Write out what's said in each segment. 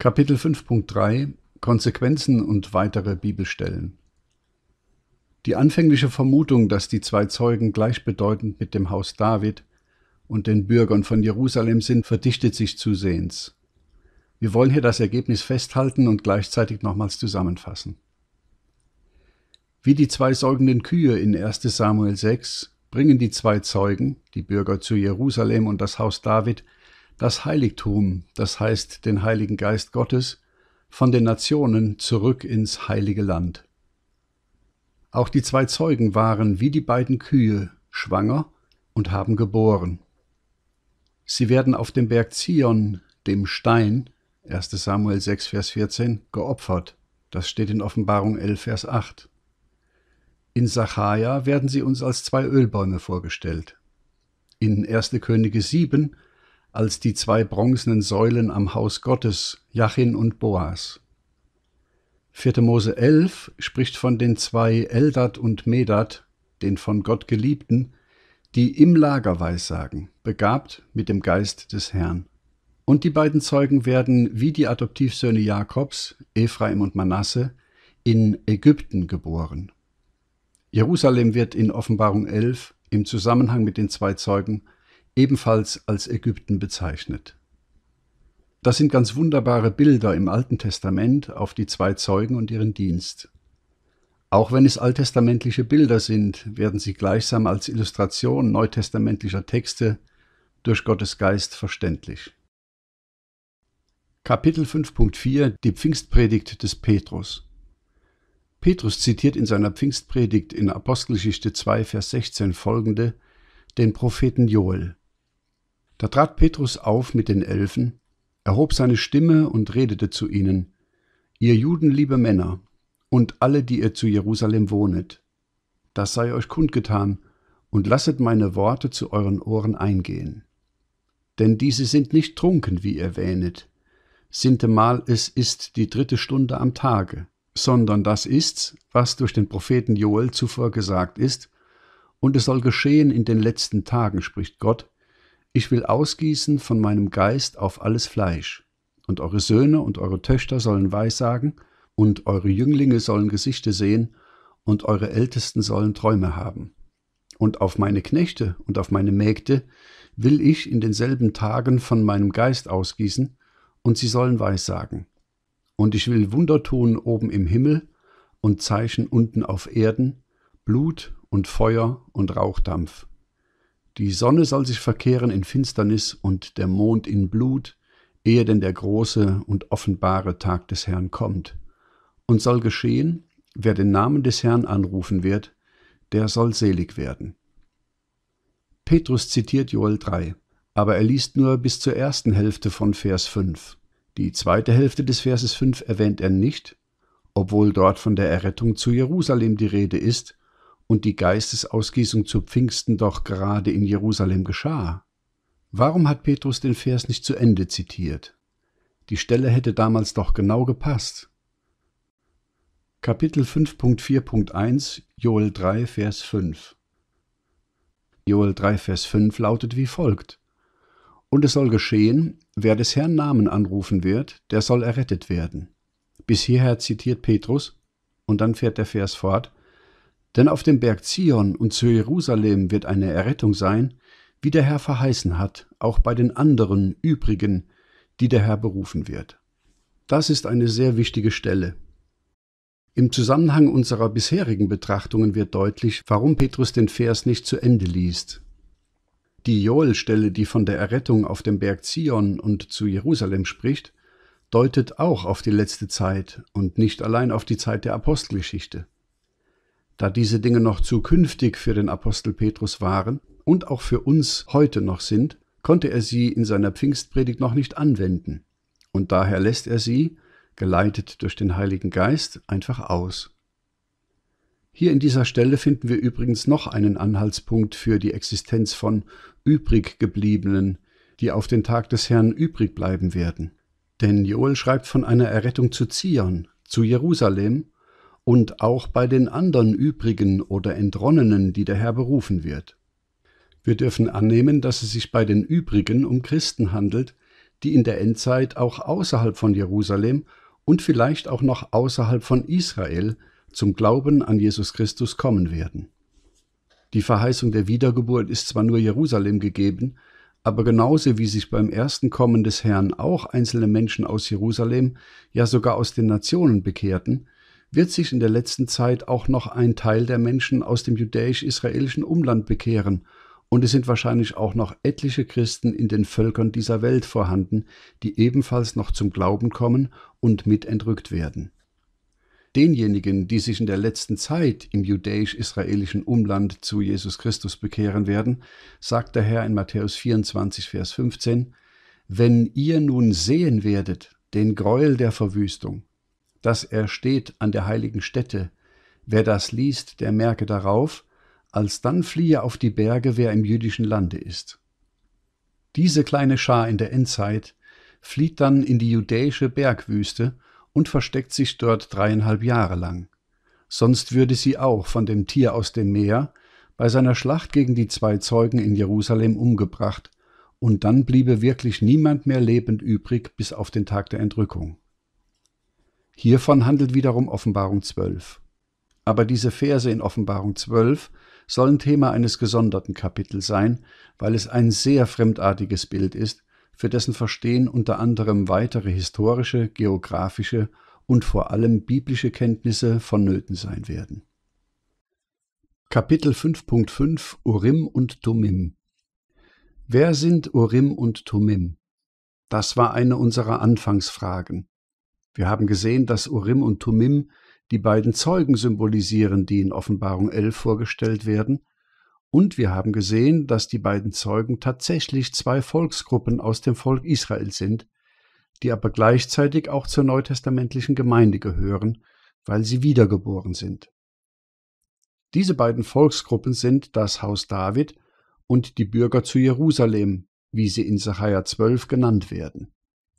Kapitel 5.3 Konsequenzen und weitere Bibelstellen Die anfängliche Vermutung, dass die zwei Zeugen gleichbedeutend mit dem Haus David und den Bürgern von Jerusalem sind, verdichtet sich zusehends. Wir wollen hier das Ergebnis festhalten und gleichzeitig nochmals zusammenfassen. Wie die zwei säugenden Kühe in 1 Samuel 6 bringen die zwei Zeugen, die Bürger zu Jerusalem und das Haus David, das Heiligtum, das heißt den Heiligen Geist Gottes, von den Nationen zurück ins heilige Land. Auch die zwei Zeugen waren wie die beiden Kühe schwanger und haben geboren. Sie werden auf dem Berg Zion, dem Stein, 1 Samuel 6, Vers 14, geopfert. Das steht in Offenbarung 11, Vers 8. In Sacharja werden sie uns als zwei Ölbäume vorgestellt. In 1. Könige 7 als die zwei bronzenen Säulen am Haus Gottes, Jachin und Boas. 4. Mose 11 spricht von den zwei Eldad und Medad, den von Gott Geliebten, die im Lager weissagen, begabt mit dem Geist des Herrn. Und die beiden Zeugen werden, wie die Adoptivsöhne Jakobs, Ephraim und Manasse, in Ägypten geboren. Jerusalem wird in Offenbarung 11 im Zusammenhang mit den zwei Zeugen ebenfalls als Ägypten bezeichnet. Das sind ganz wunderbare Bilder im Alten Testament auf die zwei Zeugen und ihren Dienst. Auch wenn es alttestamentliche Bilder sind, werden sie gleichsam als Illustration neutestamentlicher Texte durch Gottes Geist verständlich. Kapitel 5.4 Die Pfingstpredigt des Petrus Petrus zitiert in seiner Pfingstpredigt in Apostelgeschichte 2, Vers 16 folgende den Propheten Joel. Da trat Petrus auf mit den Elfen, erhob seine Stimme und redete zu ihnen, Ihr Juden, liebe Männer, und alle, die ihr zu Jerusalem wohnet, das sei euch kundgetan, und lasset meine Worte zu euren Ohren eingehen. Denn diese sind nicht trunken, wie ihr wähnet, sintemal es ist die dritte Stunde am Tage, sondern das ist's, was durch den Propheten Joel zuvor gesagt ist, und es soll geschehen in den letzten Tagen, spricht Gott, ich will ausgießen von meinem Geist auf alles Fleisch. Und eure Söhne und eure Töchter sollen Weissagen, und eure Jünglinge sollen Gesichte sehen, und eure Ältesten sollen Träume haben. Und auf meine Knechte und auf meine Mägde will ich in denselben Tagen von meinem Geist ausgießen, und sie sollen Weissagen. Und ich will Wunder tun oben im Himmel und Zeichen unten auf Erden, Blut und Feuer und Rauchdampf. Die Sonne soll sich verkehren in Finsternis und der Mond in Blut, ehe denn der große und offenbare Tag des Herrn kommt. Und soll geschehen, wer den Namen des Herrn anrufen wird, der soll selig werden. Petrus zitiert Joel 3, aber er liest nur bis zur ersten Hälfte von Vers 5. Die zweite Hälfte des Verses 5 erwähnt er nicht, obwohl dort von der Errettung zu Jerusalem die Rede ist und die Geistesausgießung zu Pfingsten doch gerade in Jerusalem geschah? Warum hat Petrus den Vers nicht zu Ende zitiert? Die Stelle hätte damals doch genau gepasst. Kapitel 5.4.1 Joel 3 Vers 5 Joel 3 Vers 5 lautet wie folgt Und es soll geschehen, wer des Herrn Namen anrufen wird, der soll errettet werden. Bis hierher zitiert Petrus und dann fährt der Vers fort denn auf dem Berg Zion und zu Jerusalem wird eine Errettung sein, wie der Herr verheißen hat, auch bei den anderen übrigen, die der Herr berufen wird. Das ist eine sehr wichtige Stelle. Im Zusammenhang unserer bisherigen Betrachtungen wird deutlich, warum Petrus den Vers nicht zu Ende liest. Die Joel-Stelle, die von der Errettung auf dem Berg Zion und zu Jerusalem spricht, deutet auch auf die letzte Zeit und nicht allein auf die Zeit der Apostelgeschichte da diese Dinge noch zukünftig für den Apostel Petrus waren und auch für uns heute noch sind, konnte er sie in seiner Pfingstpredigt noch nicht anwenden. Und daher lässt er sie, geleitet durch den Heiligen Geist, einfach aus. Hier in dieser Stelle finden wir übrigens noch einen Anhaltspunkt für die Existenz von übriggebliebenen, die auf den Tag des Herrn übrig bleiben werden. Denn Joel schreibt von einer Errettung zu Zion, zu Jerusalem und auch bei den anderen übrigen oder Entronnenen, die der Herr berufen wird. Wir dürfen annehmen, dass es sich bei den übrigen um Christen handelt, die in der Endzeit auch außerhalb von Jerusalem und vielleicht auch noch außerhalb von Israel zum Glauben an Jesus Christus kommen werden. Die Verheißung der Wiedergeburt ist zwar nur Jerusalem gegeben, aber genauso wie sich beim ersten Kommen des Herrn auch einzelne Menschen aus Jerusalem, ja sogar aus den Nationen bekehrten, wird sich in der letzten Zeit auch noch ein Teil der Menschen aus dem judäisch-israelischen Umland bekehren, und es sind wahrscheinlich auch noch etliche Christen in den Völkern dieser Welt vorhanden, die ebenfalls noch zum Glauben kommen und mit entrückt werden. Denjenigen, die sich in der letzten Zeit im judäisch-israelischen Umland zu Jesus Christus bekehren werden, sagt der Herr in Matthäus 24, Vers 15, Wenn ihr nun sehen werdet, den Gräuel der Verwüstung, dass er steht an der heiligen Stätte. Wer das liest, der merke darauf, alsdann fliehe auf die Berge, wer im jüdischen Lande ist. Diese kleine Schar in der Endzeit flieht dann in die judäische Bergwüste und versteckt sich dort dreieinhalb Jahre lang. Sonst würde sie auch von dem Tier aus dem Meer bei seiner Schlacht gegen die zwei Zeugen in Jerusalem umgebracht, und dann bliebe wirklich niemand mehr lebend übrig bis auf den Tag der Entrückung. Hiervon handelt wiederum Offenbarung 12. Aber diese Verse in Offenbarung 12 sollen Thema eines gesonderten Kapitels sein, weil es ein sehr fremdartiges Bild ist, für dessen Verstehen unter anderem weitere historische, geografische und vor allem biblische Kenntnisse vonnöten sein werden. Kapitel 5.5 Urim und Tumim Wer sind Urim und Tumim? Das war eine unserer Anfangsfragen. Wir haben gesehen, dass Urim und Tumim die beiden Zeugen symbolisieren, die in Offenbarung 11 vorgestellt werden, und wir haben gesehen, dass die beiden Zeugen tatsächlich zwei Volksgruppen aus dem Volk Israel sind, die aber gleichzeitig auch zur neutestamentlichen Gemeinde gehören, weil sie wiedergeboren sind. Diese beiden Volksgruppen sind das Haus David und die Bürger zu Jerusalem, wie sie in Sahaja 12 genannt werden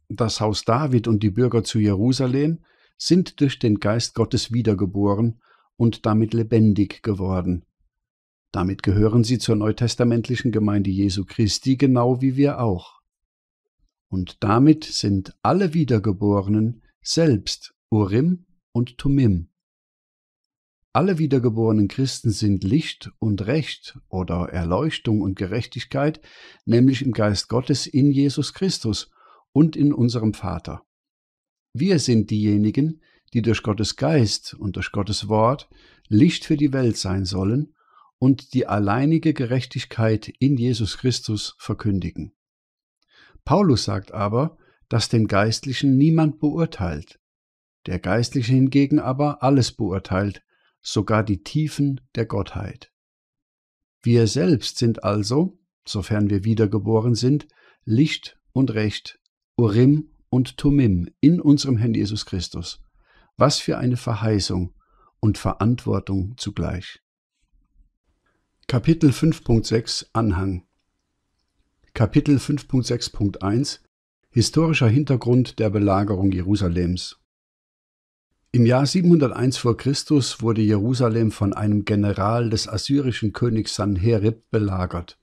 das Haus David und die Bürger zu Jerusalem sind durch den Geist Gottes wiedergeboren und damit lebendig geworden. Damit gehören sie zur neutestamentlichen Gemeinde Jesu Christi, genau wie wir auch. Und damit sind alle Wiedergeborenen selbst Urim und Tumim. Alle wiedergeborenen Christen sind Licht und Recht oder Erleuchtung und Gerechtigkeit, nämlich im Geist Gottes in Jesus Christus und in unserem Vater. Wir sind diejenigen, die durch Gottes Geist und durch Gottes Wort Licht für die Welt sein sollen und die alleinige Gerechtigkeit in Jesus Christus verkündigen. Paulus sagt aber, dass den Geistlichen niemand beurteilt, der Geistliche hingegen aber alles beurteilt, sogar die Tiefen der Gottheit. Wir selbst sind also, sofern wir wiedergeboren sind, Licht und Recht Urim und Tumim in unserem Herrn Jesus Christus. Was für eine Verheißung und Verantwortung zugleich. Kapitel 5.6 Anhang Kapitel 5.6.1 Historischer Hintergrund der Belagerung Jerusalems Im Jahr 701 vor Christus wurde Jerusalem von einem General des assyrischen Königs Sanherib belagert.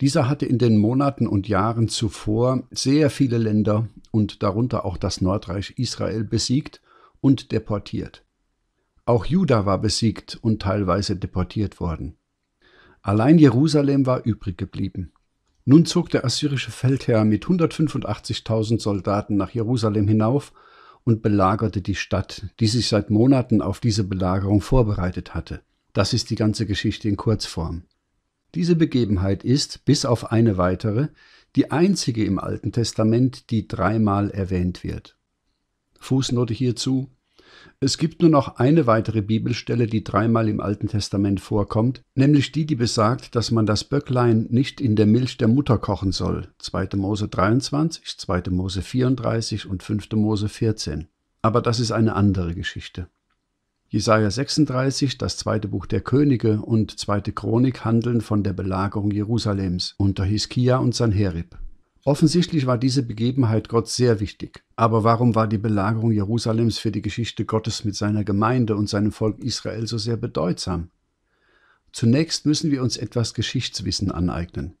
Dieser hatte in den Monaten und Jahren zuvor sehr viele Länder und darunter auch das Nordreich Israel besiegt und deportiert. Auch Juda war besiegt und teilweise deportiert worden. Allein Jerusalem war übrig geblieben. Nun zog der assyrische Feldherr mit 185.000 Soldaten nach Jerusalem hinauf und belagerte die Stadt, die sich seit Monaten auf diese Belagerung vorbereitet hatte. Das ist die ganze Geschichte in Kurzform. Diese Begebenheit ist, bis auf eine weitere, die einzige im Alten Testament, die dreimal erwähnt wird. Fußnote hierzu. Es gibt nur noch eine weitere Bibelstelle, die dreimal im Alten Testament vorkommt, nämlich die, die besagt, dass man das Böcklein nicht in der Milch der Mutter kochen soll. 2. Mose 23, 2. Mose 34 und 5. Mose 14. Aber das ist eine andere Geschichte. Jesaja 36, das zweite Buch der Könige und zweite Chronik handeln von der Belagerung Jerusalems unter Hiskia und Sanherib. Offensichtlich war diese Begebenheit Gott sehr wichtig. Aber warum war die Belagerung Jerusalems für die Geschichte Gottes mit seiner Gemeinde und seinem Volk Israel so sehr bedeutsam? Zunächst müssen wir uns etwas Geschichtswissen aneignen.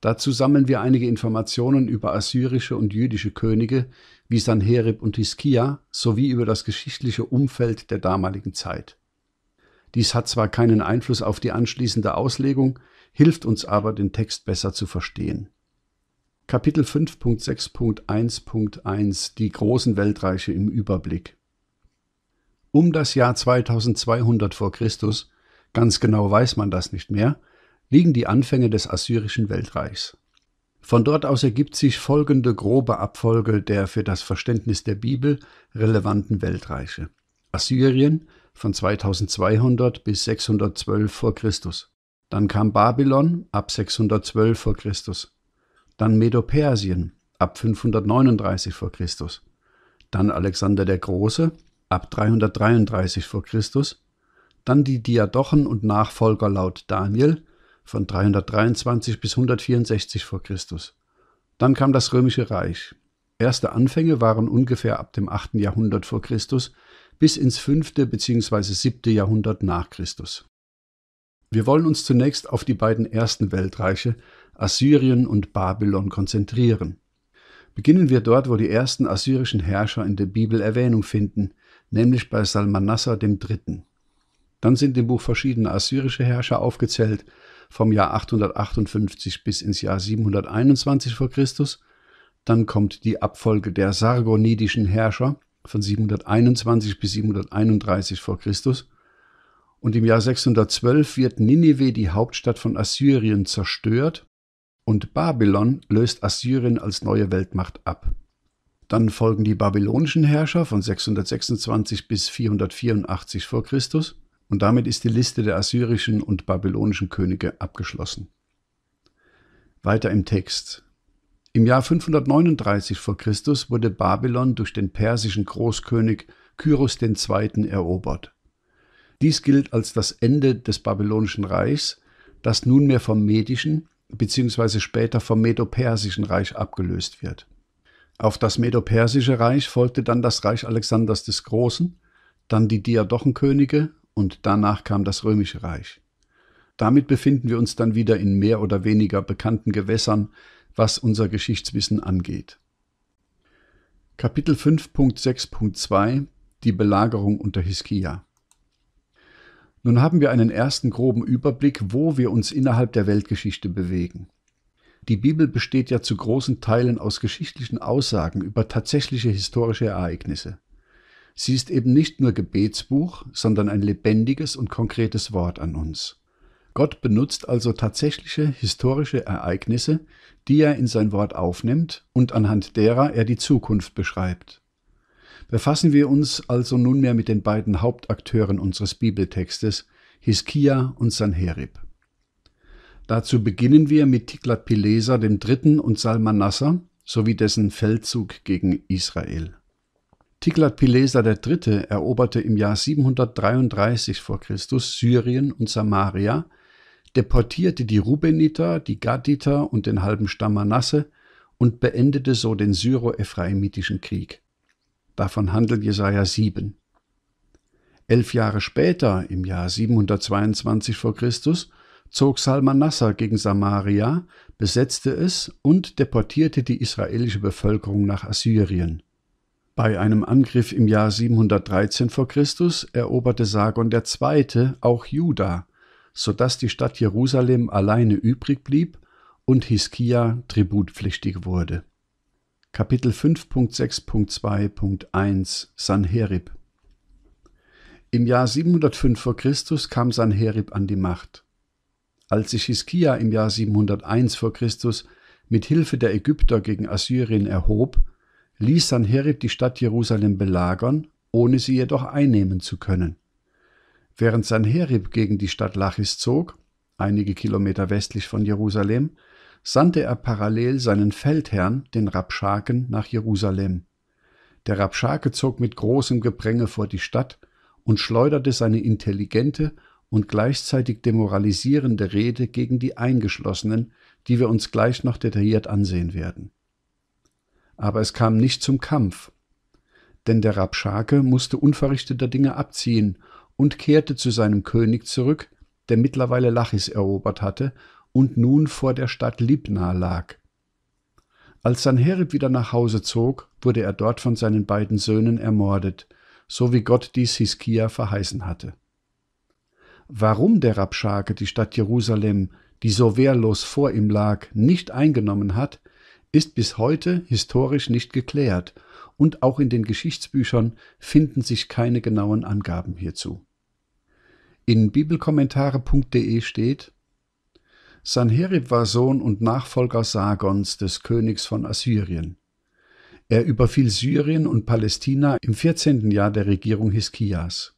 Dazu sammeln wir einige Informationen über assyrische und jüdische Könige, wie Sanherib und Hiskia sowie über das geschichtliche Umfeld der damaligen Zeit. Dies hat zwar keinen Einfluss auf die anschließende Auslegung, hilft uns aber, den Text besser zu verstehen. Kapitel 5.6.1.1 Die großen Weltreiche im Überblick Um das Jahr 2200 vor Christus, ganz genau weiß man das nicht mehr, liegen die Anfänge des assyrischen Weltreichs. Von dort aus ergibt sich folgende grobe Abfolge der für das Verständnis der Bibel relevanten Weltreiche. Assyrien von 2200 bis 612 vor Christus. Dann kam Babylon ab 612 vor Christus. Dann Medopersien ab 539 vor Christus. Dann Alexander der Große ab 333 vor Christus. Dann die Diadochen und Nachfolger laut Daniel von 323 bis 164 vor Christus. Dann kam das Römische Reich. Erste Anfänge waren ungefähr ab dem 8. Jahrhundert vor Christus bis ins 5. bzw. 7. Jahrhundert nach Christus. Wir wollen uns zunächst auf die beiden ersten Weltreiche, Assyrien und Babylon, konzentrieren. Beginnen wir dort, wo die ersten assyrischen Herrscher in der Bibel Erwähnung finden, nämlich bei Salmanassar III. Dann sind im Buch verschiedene assyrische Herrscher aufgezählt, vom Jahr 858 bis ins Jahr 721 v. Chr. Dann kommt die Abfolge der sargonidischen Herrscher von 721 bis 731 v. Chr. Und im Jahr 612 wird Ninive, die Hauptstadt von Assyrien, zerstört und Babylon löst Assyrien als neue Weltmacht ab. Dann folgen die babylonischen Herrscher von 626 bis 484 v. Chr. Und damit ist die Liste der assyrischen und babylonischen Könige abgeschlossen. Weiter im Text. Im Jahr 539 v. Chr. wurde Babylon durch den persischen Großkönig Kyros II. erobert. Dies gilt als das Ende des babylonischen Reichs, das nunmehr vom medischen bzw. später vom medopersischen Reich abgelöst wird. Auf das medopersische Reich folgte dann das Reich Alexanders des Großen, dann die Diadochenkönige und danach kam das Römische Reich. Damit befinden wir uns dann wieder in mehr oder weniger bekannten Gewässern, was unser Geschichtswissen angeht. Kapitel 5.6.2 Die Belagerung unter Hiskia Nun haben wir einen ersten groben Überblick, wo wir uns innerhalb der Weltgeschichte bewegen. Die Bibel besteht ja zu großen Teilen aus geschichtlichen Aussagen über tatsächliche historische Ereignisse. Sie ist eben nicht nur Gebetsbuch, sondern ein lebendiges und konkretes Wort an uns. Gott benutzt also tatsächliche historische Ereignisse, die er in sein Wort aufnimmt und anhand derer er die Zukunft beschreibt. Befassen wir uns also nunmehr mit den beiden Hauptakteuren unseres Bibeltextes, Hiskia und Sanherib. Dazu beginnen wir mit Tiglat-Pileser III. und Salmanasser sowie dessen Feldzug gegen Israel. Tiglat-Pileser III. eroberte im Jahr 733 v. Chr. Syrien und Samaria, deportierte die Rubeniter, die Gaditer und den halben Stamm Manasse und beendete so den syro-ephraimitischen Krieg. Davon handelt Jesaja 7. Elf Jahre später, im Jahr 722 v. Chr., zog Salmanasser gegen Samaria, besetzte es und deportierte die israelische Bevölkerung nach Assyrien. Bei einem Angriff im Jahr 713 v. Chr. eroberte Sargon II. auch Juda, sodass die Stadt Jerusalem alleine übrig blieb und Hiskia tributpflichtig wurde. Kapitel 5.6.2.1 Sanherib Im Jahr 705 v. Chr. kam Sanherib an die Macht. Als sich Hiskia im Jahr 701 v. Chr. mit Hilfe der Ägypter gegen Assyrien erhob, ließ Sanherib die Stadt Jerusalem belagern, ohne sie jedoch einnehmen zu können. Während Sanherib gegen die Stadt Lachis zog, einige Kilometer westlich von Jerusalem, sandte er parallel seinen Feldherrn, den Rabschaken, nach Jerusalem. Der Rabschake zog mit großem Gepränge vor die Stadt und schleuderte seine intelligente und gleichzeitig demoralisierende Rede gegen die Eingeschlossenen, die wir uns gleich noch detailliert ansehen werden aber es kam nicht zum Kampf. Denn der Rabschake musste unverrichteter Dinge abziehen und kehrte zu seinem König zurück, der mittlerweile Lachis erobert hatte und nun vor der Stadt Libna lag. Als Sanherib wieder nach Hause zog, wurde er dort von seinen beiden Söhnen ermordet, so wie Gott dies Hiskia verheißen hatte. Warum der Rabschake die Stadt Jerusalem, die so wehrlos vor ihm lag, nicht eingenommen hat, ist bis heute historisch nicht geklärt und auch in den Geschichtsbüchern finden sich keine genauen Angaben hierzu. In bibelkommentare.de steht Sanherib war Sohn und Nachfolger Sargons, des Königs von Assyrien. Er überfiel Syrien und Palästina im 14. Jahr der Regierung Hiskias.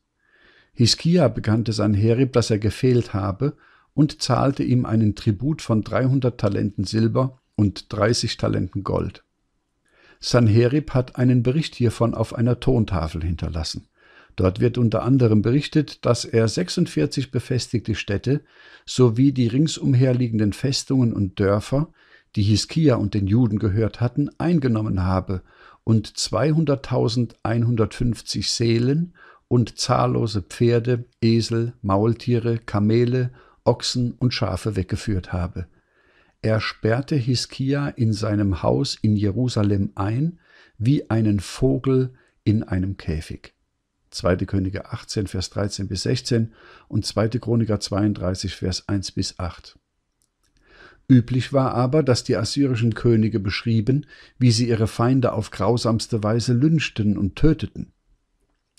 Hiskia bekannte Sanherib, dass er gefehlt habe und zahlte ihm einen Tribut von 300 Talenten Silber und 30 Talenten Gold. Sanherib hat einen Bericht hiervon auf einer Tontafel hinterlassen. Dort wird unter anderem berichtet, dass er 46 befestigte Städte sowie die ringsumherliegenden Festungen und Dörfer, die Hiskia und den Juden gehört hatten, eingenommen habe und 200.150 Seelen und zahllose Pferde, Esel, Maultiere, Kamele, Ochsen und Schafe weggeführt habe. Er sperrte Hiskia in seinem Haus in Jerusalem ein, wie einen Vogel in einem Käfig. 2. Könige 18, Vers 13 bis 16 und 2. Chroniker 32, Vers 1 bis 8. Üblich war aber, dass die assyrischen Könige beschrieben, wie sie ihre Feinde auf grausamste Weise lynchten und töteten.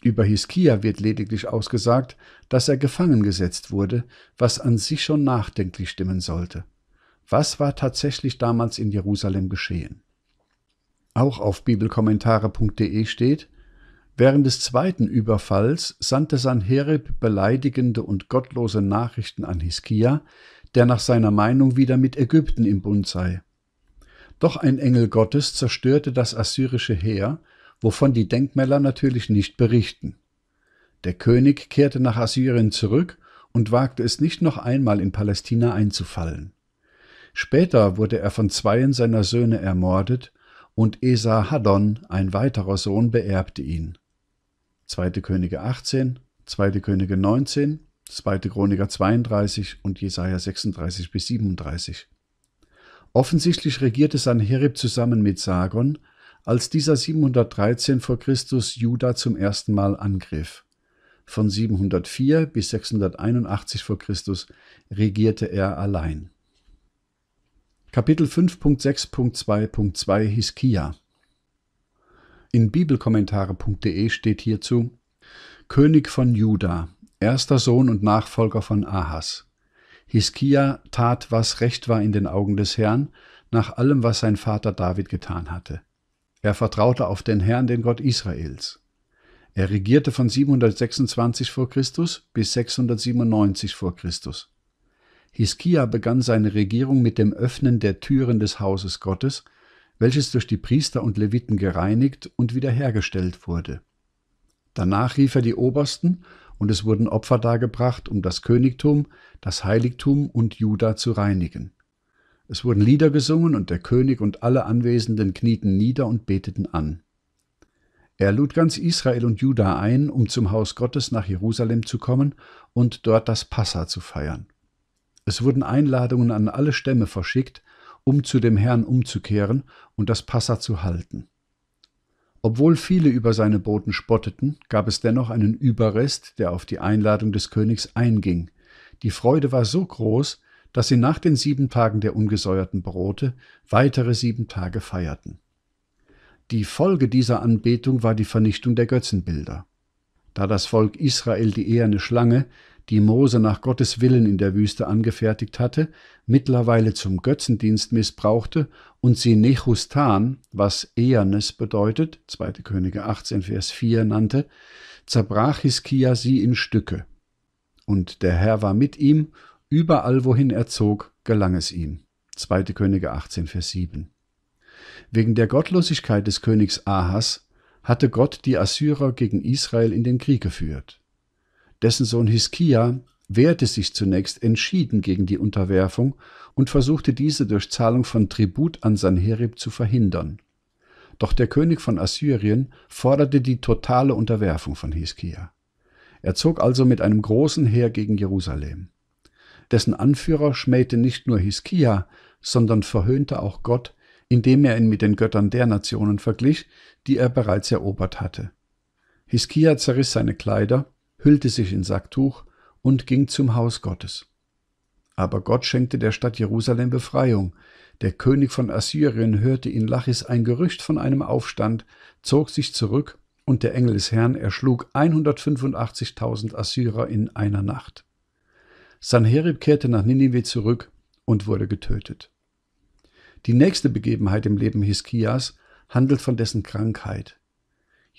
Über Hiskia wird lediglich ausgesagt, dass er gefangen gesetzt wurde, was an sich schon nachdenklich stimmen sollte. Was war tatsächlich damals in Jerusalem geschehen? Auch auf bibelkommentare.de steht, während des zweiten Überfalls sandte Sanherib beleidigende und gottlose Nachrichten an Hiskia, der nach seiner Meinung wieder mit Ägypten im Bund sei. Doch ein Engel Gottes zerstörte das assyrische Heer, wovon die Denkmäler natürlich nicht berichten. Der König kehrte nach Assyrien zurück und wagte es nicht noch einmal in Palästina einzufallen. Später wurde er von zweien seiner Söhne ermordet und Haddon, ein weiterer Sohn, beerbte ihn. 2. Könige 18, 2. Könige 19, 2. Chroniker 32 und Jesaja 36 bis 37. Offensichtlich regierte Sanherib zusammen mit Sargon, als dieser 713 vor Christus Juda zum ersten Mal angriff. Von 704 bis 681 vor Christus regierte er allein. Kapitel 5.6.2.2 Hiskia. In bibelkommentare.de steht hierzu König von Juda, erster Sohn und Nachfolger von Ahas. Hiskia tat, was recht war in den Augen des Herrn, nach allem, was sein Vater David getan hatte. Er vertraute auf den Herrn, den Gott Israels. Er regierte von 726 v. Chr. bis 697 v. Chr. Hiskia begann seine Regierung mit dem Öffnen der Türen des Hauses Gottes, welches durch die Priester und Leviten gereinigt und wiederhergestellt wurde. Danach rief er die Obersten, und es wurden Opfer dargebracht, um das Königtum, das Heiligtum und Juda zu reinigen. Es wurden Lieder gesungen, und der König und alle Anwesenden knieten nieder und beteten an. Er lud ganz Israel und Juda ein, um zum Haus Gottes nach Jerusalem zu kommen und dort das Passa zu feiern. Es wurden Einladungen an alle Stämme verschickt, um zu dem Herrn umzukehren und das Passa zu halten. Obwohl viele über seine Boten spotteten, gab es dennoch einen Überrest, der auf die Einladung des Königs einging. Die Freude war so groß, dass sie nach den sieben Tagen der ungesäuerten Brote weitere sieben Tage feierten. Die Folge dieser Anbetung war die Vernichtung der Götzenbilder. Da das Volk Israel die eherne Schlange, die Mose nach Gottes Willen in der Wüste angefertigt hatte, mittlerweile zum Götzendienst missbrauchte und sie Nechustan, was Ehernes bedeutet, 2. Könige 18, Vers 4 nannte, zerbrach Hiskia sie in Stücke. Und der Herr war mit ihm, überall wohin er zog, gelang es ihm. 2. Könige 18, Vers 7. Wegen der Gottlosigkeit des Königs Ahas hatte Gott die Assyrer gegen Israel in den Krieg geführt. Dessen Sohn Hiskia wehrte sich zunächst entschieden gegen die Unterwerfung und versuchte diese durch Zahlung von Tribut an Sanherib zu verhindern. Doch der König von Assyrien forderte die totale Unterwerfung von Hiskia. Er zog also mit einem großen Heer gegen Jerusalem. Dessen Anführer schmähte nicht nur Hiskia, sondern verhöhnte auch Gott, indem er ihn mit den Göttern der Nationen verglich, die er bereits erobert hatte. Hiskia zerriss seine Kleider hüllte sich in Sacktuch und ging zum Haus Gottes. Aber Gott schenkte der Stadt Jerusalem Befreiung. Der König von Assyrien hörte in Lachis ein Gerücht von einem Aufstand, zog sich zurück und der Engel des Herrn erschlug 185.000 Assyrer in einer Nacht. Sanherib kehrte nach Ninive zurück und wurde getötet. Die nächste Begebenheit im Leben Hiskias handelt von dessen Krankheit.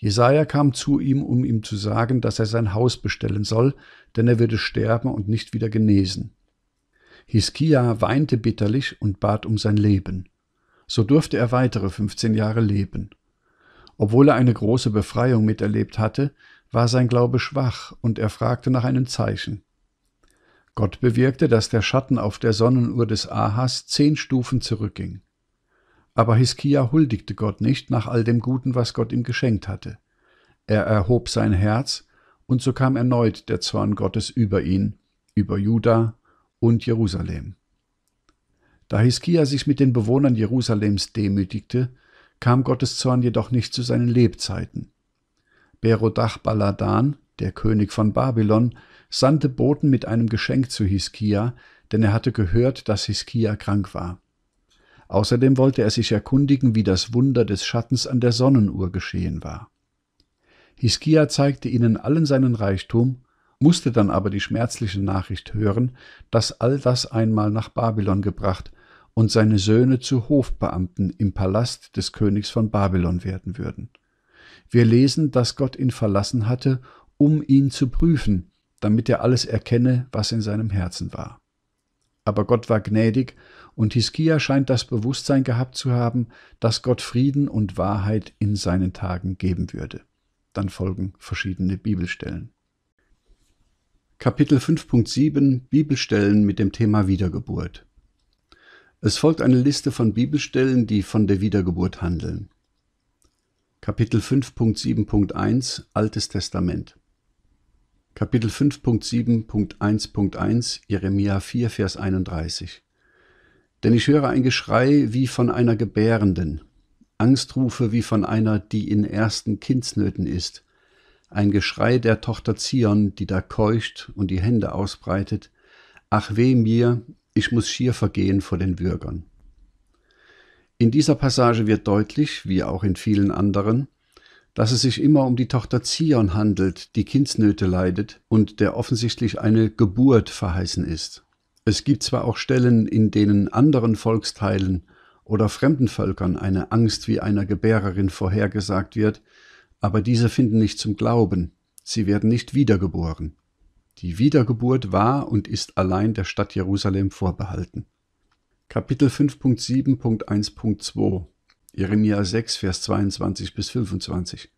Jesaja kam zu ihm, um ihm zu sagen, dass er sein Haus bestellen soll, denn er würde sterben und nicht wieder genesen. Hiskia weinte bitterlich und bat um sein Leben. So durfte er weitere 15 Jahre leben. Obwohl er eine große Befreiung miterlebt hatte, war sein Glaube schwach und er fragte nach einem Zeichen. Gott bewirkte, dass der Schatten auf der Sonnenuhr des Ahas zehn Stufen zurückging. Aber Hiskia huldigte Gott nicht nach all dem Guten, was Gott ihm geschenkt hatte. Er erhob sein Herz, und so kam erneut der Zorn Gottes über ihn, über Juda und Jerusalem. Da Hiskia sich mit den Bewohnern Jerusalems demütigte, kam Gottes Zorn jedoch nicht zu seinen Lebzeiten. Berodach Baladan, der König von Babylon, sandte Boten mit einem Geschenk zu Hiskia, denn er hatte gehört, dass Hiskia krank war. Außerdem wollte er sich erkundigen, wie das Wunder des Schattens an der Sonnenuhr geschehen war. Hiskia zeigte ihnen allen seinen Reichtum, musste dann aber die schmerzliche Nachricht hören, dass all das einmal nach Babylon gebracht und seine Söhne zu Hofbeamten im Palast des Königs von Babylon werden würden. Wir lesen, dass Gott ihn verlassen hatte, um ihn zu prüfen, damit er alles erkenne, was in seinem Herzen war. Aber Gott war gnädig und Hiskia scheint das Bewusstsein gehabt zu haben, dass Gott Frieden und Wahrheit in seinen Tagen geben würde. Dann folgen verschiedene Bibelstellen. Kapitel 5.7 Bibelstellen mit dem Thema Wiedergeburt. Es folgt eine Liste von Bibelstellen, die von der Wiedergeburt handeln. Kapitel 5.7.1 Altes Testament. Kapitel 5.7.1.1 Jeremia 4, Vers 31. Denn ich höre ein Geschrei wie von einer Gebärenden, Angstrufe wie von einer, die in ersten Kindsnöten ist, ein Geschrei der Tochter Zion, die da keucht und die Hände ausbreitet, Ach weh mir, ich muss schier vergehen vor den Würgern. In dieser Passage wird deutlich, wie auch in vielen anderen, dass es sich immer um die Tochter Zion handelt, die Kindsnöte leidet und der offensichtlich eine Geburt verheißen ist. Es gibt zwar auch Stellen, in denen anderen Volksteilen oder fremden Völkern eine Angst wie einer Gebärerin vorhergesagt wird, aber diese finden nicht zum Glauben, sie werden nicht wiedergeboren. Die Wiedergeburt war und ist allein der Stadt Jerusalem vorbehalten. Kapitel 5.7.1.2 Jeremia 6, Vers 22 bis 25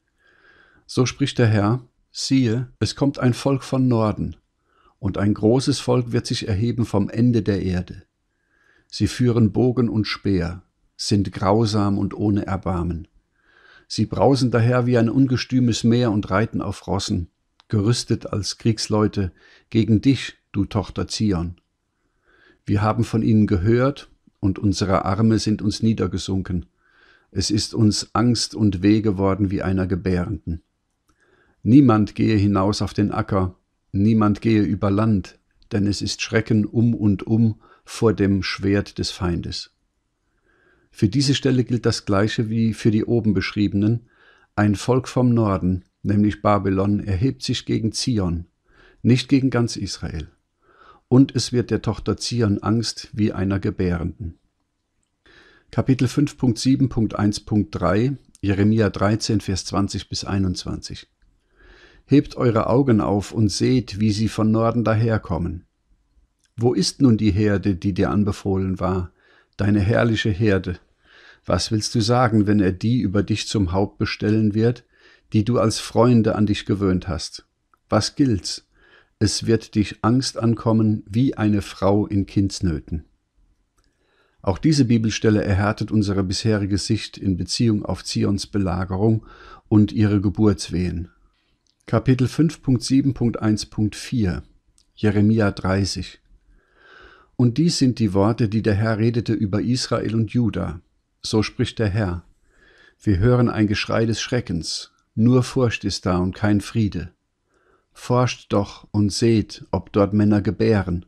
So spricht der Herr, siehe, es kommt ein Volk von Norden, und ein großes Volk wird sich erheben vom Ende der Erde. Sie führen Bogen und Speer, sind grausam und ohne Erbarmen. Sie brausen daher wie ein ungestümes Meer und reiten auf Rossen, gerüstet als Kriegsleute gegen dich, du Tochter Zion. Wir haben von ihnen gehört, und unsere Arme sind uns niedergesunken. Es ist uns Angst und Weh geworden wie einer Gebärenden. Niemand gehe hinaus auf den Acker, Niemand gehe über Land, denn es ist Schrecken um und um vor dem Schwert des Feindes. Für diese Stelle gilt das gleiche wie für die oben beschriebenen. Ein Volk vom Norden, nämlich Babylon, erhebt sich gegen Zion, nicht gegen ganz Israel. Und es wird der Tochter Zion Angst wie einer Gebärenden. Kapitel 5.7.1.3 Jeremia 13, Vers 20 bis 21 Hebt eure Augen auf und seht, wie sie von Norden daherkommen. Wo ist nun die Herde, die dir anbefohlen war, deine herrliche Herde? Was willst du sagen, wenn er die über dich zum Haupt bestellen wird, die du als Freunde an dich gewöhnt hast? Was gilt's? Es wird dich Angst ankommen, wie eine Frau in Kindsnöten. Auch diese Bibelstelle erhärtet unsere bisherige Sicht in Beziehung auf Zions Belagerung und ihre Geburtswehen. Kapitel 5.7.1.4 Jeremia 30 Und dies sind die Worte, die der Herr redete über Israel und Juda. So spricht der Herr. Wir hören ein Geschrei des Schreckens, nur Furcht ist da und kein Friede. Forscht doch und seht, ob dort Männer gebären.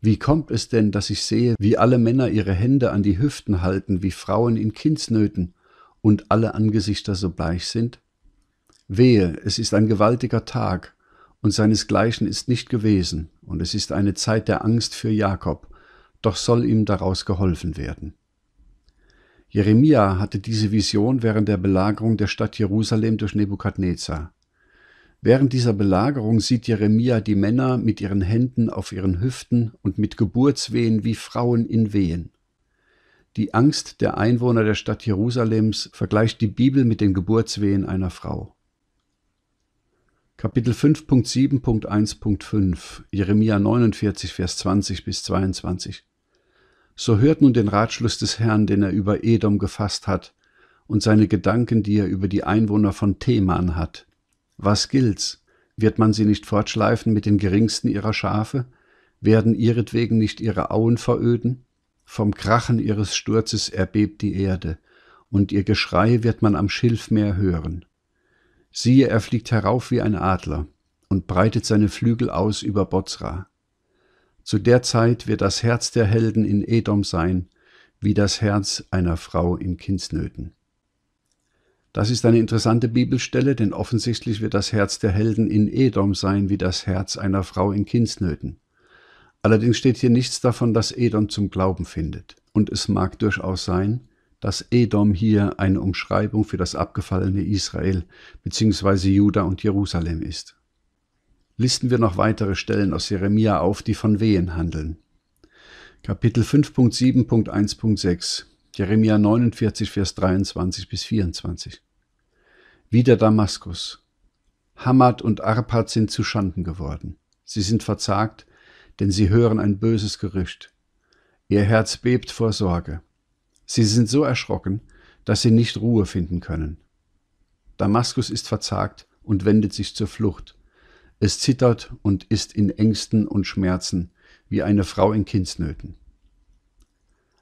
Wie kommt es denn, dass ich sehe, wie alle Männer ihre Hände an die Hüften halten, wie Frauen in Kindsnöten und alle Angesichter so bleich sind? Wehe, es ist ein gewaltiger Tag, und seinesgleichen ist nicht gewesen, und es ist eine Zeit der Angst für Jakob, doch soll ihm daraus geholfen werden. Jeremia hatte diese Vision während der Belagerung der Stadt Jerusalem durch Nebukadnezar. Während dieser Belagerung sieht Jeremia die Männer mit ihren Händen auf ihren Hüften und mit Geburtswehen wie Frauen in Wehen. Die Angst der Einwohner der Stadt Jerusalems vergleicht die Bibel mit den Geburtswehen einer Frau. Kapitel 5.7.1.5 Jeremia 49, Vers 20 bis 22 So hört nun den Ratschluss des Herrn, den er über Edom gefasst hat, und seine Gedanken, die er über die Einwohner von Teman hat. Was gilt's? Wird man sie nicht fortschleifen mit den geringsten ihrer Schafe? Werden ihretwegen nicht ihre Auen veröden? Vom Krachen ihres Sturzes erbebt die Erde, und ihr Geschrei wird man am Schilfmeer hören. Siehe, er fliegt herauf wie ein Adler und breitet seine Flügel aus über Bozra. Zu der Zeit wird das Herz der Helden in Edom sein, wie das Herz einer Frau in Kindsnöten. Das ist eine interessante Bibelstelle, denn offensichtlich wird das Herz der Helden in Edom sein wie das Herz einer Frau in Kindsnöten. Allerdings steht hier nichts davon, dass Edom zum Glauben findet. Und es mag durchaus sein, dass Edom hier eine Umschreibung für das abgefallene Israel bzw. Juda und Jerusalem ist. Listen wir noch weitere Stellen aus Jeremia auf, die von Wehen handeln. Kapitel 5.7.1.6 Jeremia 49, Vers 23 bis 24 Wieder Damaskus. Hamad und Arpad sind zu Schanden geworden. Sie sind verzagt, denn sie hören ein böses Gerücht. Ihr Herz bebt vor Sorge. Sie sind so erschrocken, dass sie nicht Ruhe finden können. Damaskus ist verzagt und wendet sich zur Flucht. Es zittert und ist in Ängsten und Schmerzen, wie eine Frau in Kindsnöten.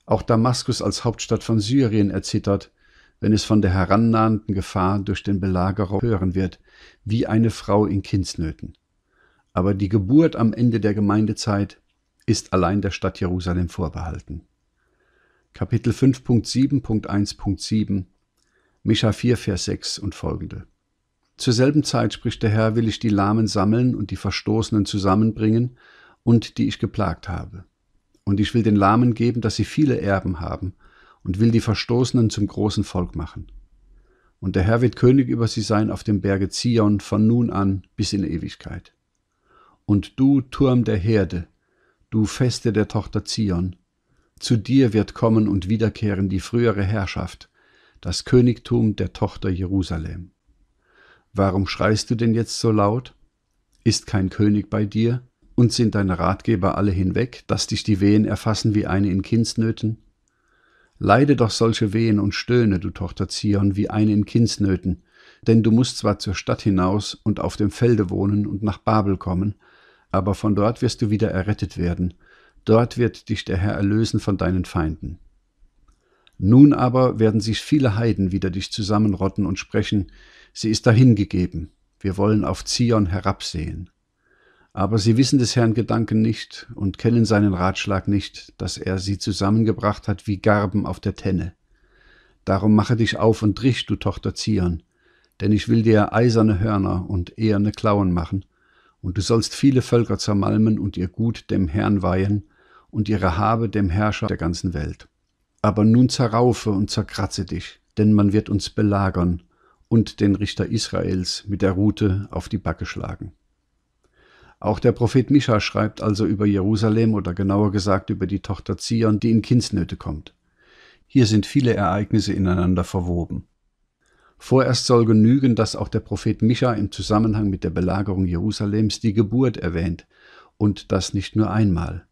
Auch Damaskus als Hauptstadt von Syrien erzittert, wenn es von der herannahenden Gefahr durch den Belagerer hören wird, wie eine Frau in Kindsnöten. Aber die Geburt am Ende der Gemeindezeit ist allein der Stadt Jerusalem vorbehalten. Kapitel 5.7.1.7, Micha 4, Vers 6 und folgende. Zur selben Zeit spricht der Herr, will ich die Lahmen sammeln und die Verstoßenen zusammenbringen und die ich geplagt habe. Und ich will den Lahmen geben, dass sie viele Erben haben und will die Verstoßenen zum großen Volk machen. Und der Herr wird König über sie sein auf dem Berge Zion von nun an bis in Ewigkeit. Und du, Turm der Herde, du Feste der Tochter Zion, zu dir wird kommen und wiederkehren die frühere Herrschaft, das Königtum der Tochter Jerusalem. Warum schreist du denn jetzt so laut? Ist kein König bei dir? Und sind deine Ratgeber alle hinweg, dass dich die Wehen erfassen wie eine in Kindsnöten? Leide doch solche Wehen und stöhne, du Tochter Zion, wie eine in Kindsnöten, denn du musst zwar zur Stadt hinaus und auf dem Felde wohnen und nach Babel kommen, aber von dort wirst du wieder errettet werden, Dort wird dich der Herr erlösen von deinen Feinden. Nun aber werden sich viele Heiden wieder dich zusammenrotten und sprechen, sie ist dahingegeben, wir wollen auf Zion herabsehen. Aber sie wissen des Herrn Gedanken nicht und kennen seinen Ratschlag nicht, dass er sie zusammengebracht hat wie Garben auf der Tenne. Darum mache dich auf und drich, du Tochter Zion, denn ich will dir eiserne Hörner und eherne Klauen machen, und du sollst viele Völker zermalmen und ihr Gut dem Herrn weihen, und ihre Habe dem Herrscher der ganzen Welt. Aber nun zerraufe und zerkratze dich, denn man wird uns belagern und den Richter Israels mit der Rute auf die Backe schlagen. Auch der Prophet Mischa schreibt also über Jerusalem oder genauer gesagt über die Tochter Zion, die in Kindsnöte kommt. Hier sind viele Ereignisse ineinander verwoben. Vorerst soll genügen, dass auch der Prophet Mischa im Zusammenhang mit der Belagerung Jerusalems die Geburt erwähnt und das nicht nur einmal.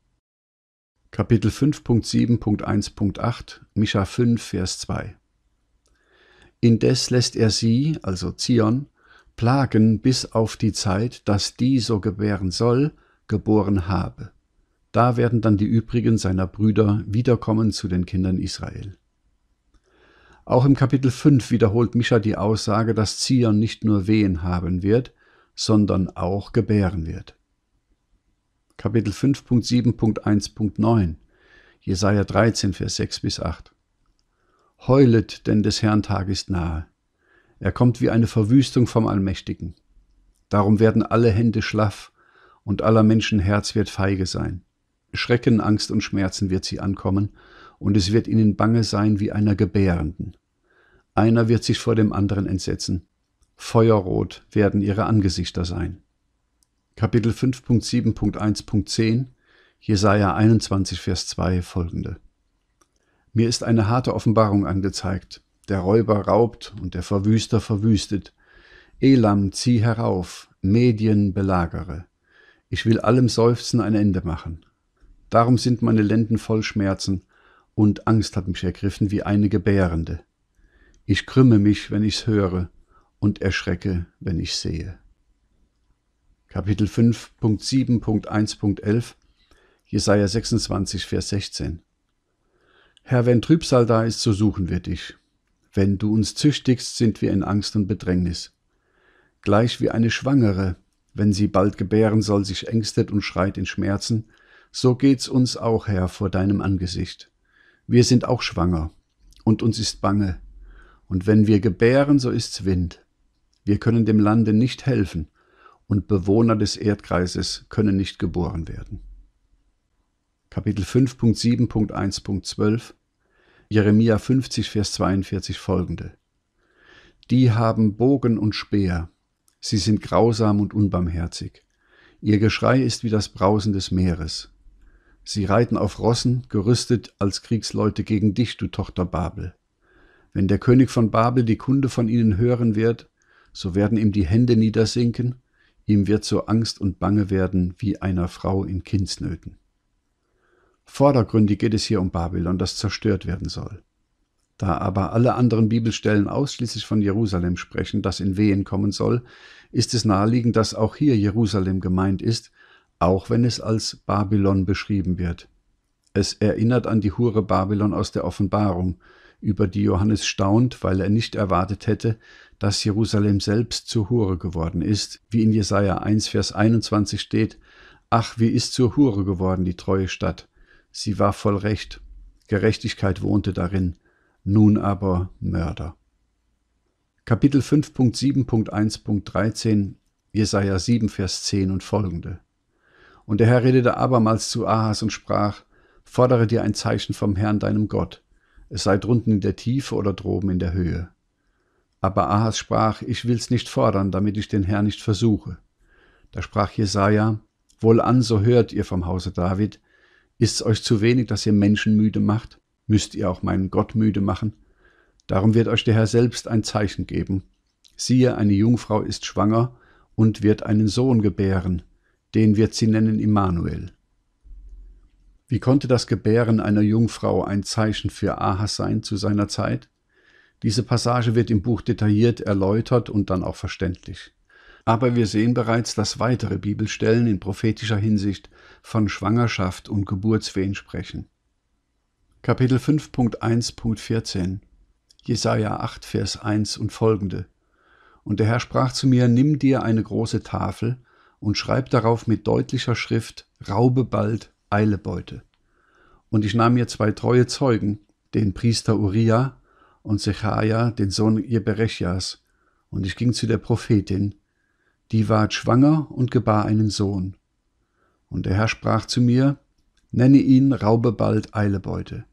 Kapitel 5.7.1.8 Mischa 5, Vers 2 Indes lässt er sie, also Zion, plagen bis auf die Zeit, dass die so gebären soll, geboren habe. Da werden dann die übrigen seiner Brüder wiederkommen zu den Kindern Israel. Auch im Kapitel 5 wiederholt Mischa die Aussage, dass Zion nicht nur Wehen haben wird, sondern auch gebären wird. Kapitel 5.7.1.9, Jesaja 13, Vers 6 bis 8. Heulet, denn des Herrn Tag ist nahe. Er kommt wie eine Verwüstung vom Allmächtigen. Darum werden alle Hände schlaff und aller Menschen Herz wird feige sein. Schrecken, Angst und Schmerzen wird sie ankommen, und es wird ihnen bange sein wie einer Gebärenden. Einer wird sich vor dem anderen entsetzen. Feuerrot werden ihre Angesichter sein. Kapitel 5.7.1.10 Jesaja 21, Vers 2 folgende. Mir ist eine harte Offenbarung angezeigt. Der Räuber raubt und der Verwüster verwüstet. Elam, zieh herauf, Medien belagere. Ich will allem Seufzen ein Ende machen. Darum sind meine Lenden voll Schmerzen, und Angst hat mich ergriffen wie eine Gebärende. Ich krümme mich, wenn ich's höre, und erschrecke, wenn ich sehe. Kapitel 5.7.1.11 Jesaja 26, Vers 16 Herr, wenn Trübsal da ist, so suchen wir dich. Wenn du uns züchtigst, sind wir in Angst und Bedrängnis. Gleich wie eine Schwangere, wenn sie bald gebären soll, sich ängstet und schreit in Schmerzen, so geht's uns auch, Herr, vor deinem Angesicht. Wir sind auch schwanger, und uns ist bange. Und wenn wir gebären, so ist's Wind. Wir können dem Lande nicht helfen, und Bewohner des Erdkreises können nicht geboren werden. Kapitel 5.7.1.12 Jeremia 50, Vers 42 folgende. Die haben Bogen und Speer, sie sind grausam und unbarmherzig. Ihr Geschrei ist wie das Brausen des Meeres. Sie reiten auf Rossen, gerüstet als Kriegsleute gegen dich, du Tochter Babel. Wenn der König von Babel die Kunde von ihnen hören wird, so werden ihm die Hände niedersinken Ihm wird so Angst und Bange werden wie einer Frau in Kindsnöten. Vordergründig geht es hier um Babylon, das zerstört werden soll. Da aber alle anderen Bibelstellen ausschließlich von Jerusalem sprechen, das in Wehen kommen soll, ist es naheliegend, dass auch hier Jerusalem gemeint ist, auch wenn es als Babylon beschrieben wird. Es erinnert an die Hure Babylon aus der Offenbarung, über die Johannes staunt, weil er nicht erwartet hätte, dass Jerusalem selbst zur Hure geworden ist, wie in Jesaja 1, Vers 21 steht: Ach, wie ist zur Hure geworden die treue Stadt! Sie war voll Recht, Gerechtigkeit wohnte darin, nun aber Mörder. Kapitel 5.7.1.13 Jesaja 7, Vers 10 und folgende. Und der Herr redete abermals zu Ahas und sprach: Fordere dir ein Zeichen vom Herrn, deinem Gott, es sei drunten in der Tiefe oder droben in der Höhe. Aber Ahas sprach, ich will's nicht fordern, damit ich den Herr nicht versuche. Da sprach Jesaja, wohlan, so hört ihr vom Hause David, ist's euch zu wenig, dass ihr Menschen müde macht? Müsst ihr auch meinen Gott müde machen? Darum wird euch der Herr selbst ein Zeichen geben. Siehe, eine Jungfrau ist schwanger und wird einen Sohn gebären, den wird sie nennen Immanuel. Wie konnte das Gebären einer Jungfrau ein Zeichen für Ahas sein zu seiner Zeit? Diese Passage wird im Buch detailliert erläutert und dann auch verständlich. Aber wir sehen bereits, dass weitere Bibelstellen in prophetischer Hinsicht von Schwangerschaft und Geburtswehen sprechen. Kapitel 5.1.14 Jesaja 8, Vers 1 und folgende. Und der Herr sprach zu mir: Nimm dir eine große Tafel und schreib darauf mit deutlicher Schrift: Raube bald, Eilebeute. Und ich nahm mir zwei treue Zeugen, den Priester Uriah und Sechaja, den Sohn Jeberechjas. Und ich ging zu der Prophetin. Die ward schwanger und gebar einen Sohn. Und der Herr sprach zu mir, nenne ihn Raube bald Eilebeute.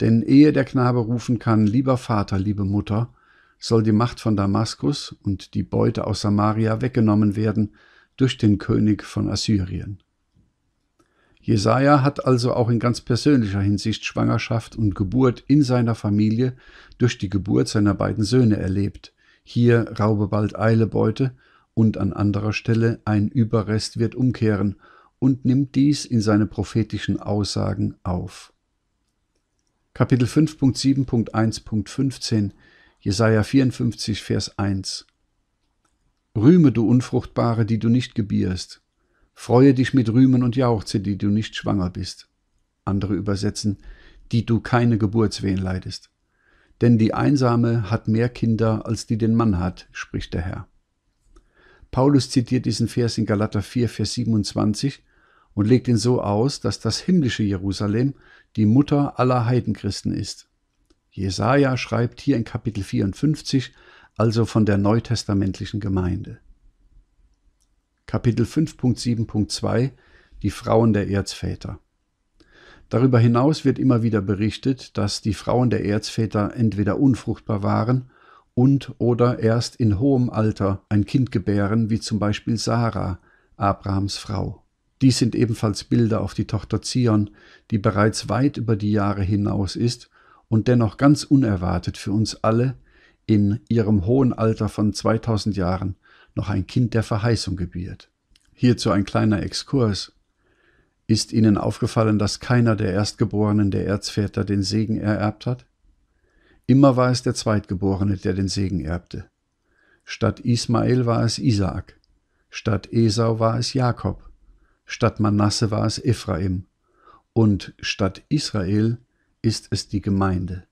Denn ehe der Knabe rufen kann, lieber Vater, liebe Mutter, soll die Macht von Damaskus und die Beute aus Samaria weggenommen werden durch den König von Assyrien. Jesaja hat also auch in ganz persönlicher Hinsicht Schwangerschaft und Geburt in seiner Familie durch die Geburt seiner beiden Söhne erlebt. Hier raube bald Eilebeute und an anderer Stelle ein Überrest wird umkehren und nimmt dies in seine prophetischen Aussagen auf. Kapitel 5.7.1.15 Jesaja 54, Vers 1 Rühme, du Unfruchtbare, die du nicht gebierst, Freue dich mit Rühmen und jauchze, die du nicht schwanger bist. Andere übersetzen, die du keine Geburtswehen leidest. Denn die Einsame hat mehr Kinder, als die den Mann hat, spricht der Herr. Paulus zitiert diesen Vers in Galater 4, Vers 27 und legt ihn so aus, dass das himmlische Jerusalem die Mutter aller Heidenchristen ist. Jesaja schreibt hier in Kapitel 54 also von der neutestamentlichen Gemeinde. Kapitel 5.7.2 Die Frauen der Erzväter. Darüber hinaus wird immer wieder berichtet, dass die Frauen der Erzväter entweder unfruchtbar waren und oder erst in hohem Alter ein Kind gebären, wie zum Beispiel Sarah, Abrahams Frau. Dies sind ebenfalls Bilder auf die Tochter Zion, die bereits weit über die Jahre hinaus ist und dennoch ganz unerwartet für uns alle in ihrem hohen Alter von 2000 Jahren noch ein Kind der Verheißung gebiert. Hierzu ein kleiner Exkurs. Ist Ihnen aufgefallen, dass keiner der Erstgeborenen der Erzväter den Segen ererbt hat? Immer war es der Zweitgeborene, der den Segen erbte. Statt Ismael war es Isaak, statt Esau war es Jakob, statt Manasse war es Ephraim und statt Israel ist es die Gemeinde.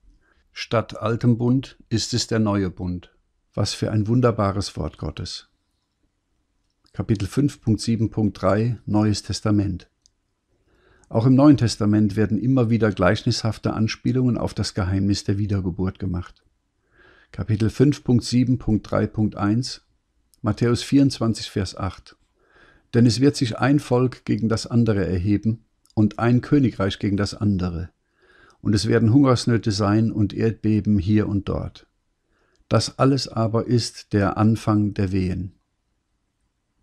Statt altem Bund ist es der neue Bund. Was für ein wunderbares Wort Gottes. Kapitel 5.7.3 Neues Testament. Auch im Neuen Testament werden immer wieder gleichnishafte Anspielungen auf das Geheimnis der Wiedergeburt gemacht. Kapitel 5.7.3.1 Matthäus 24, Vers 8 Denn es wird sich ein Volk gegen das andere erheben und ein Königreich gegen das andere. Und es werden Hungersnöte sein und Erdbeben hier und dort. Das alles aber ist der Anfang der Wehen.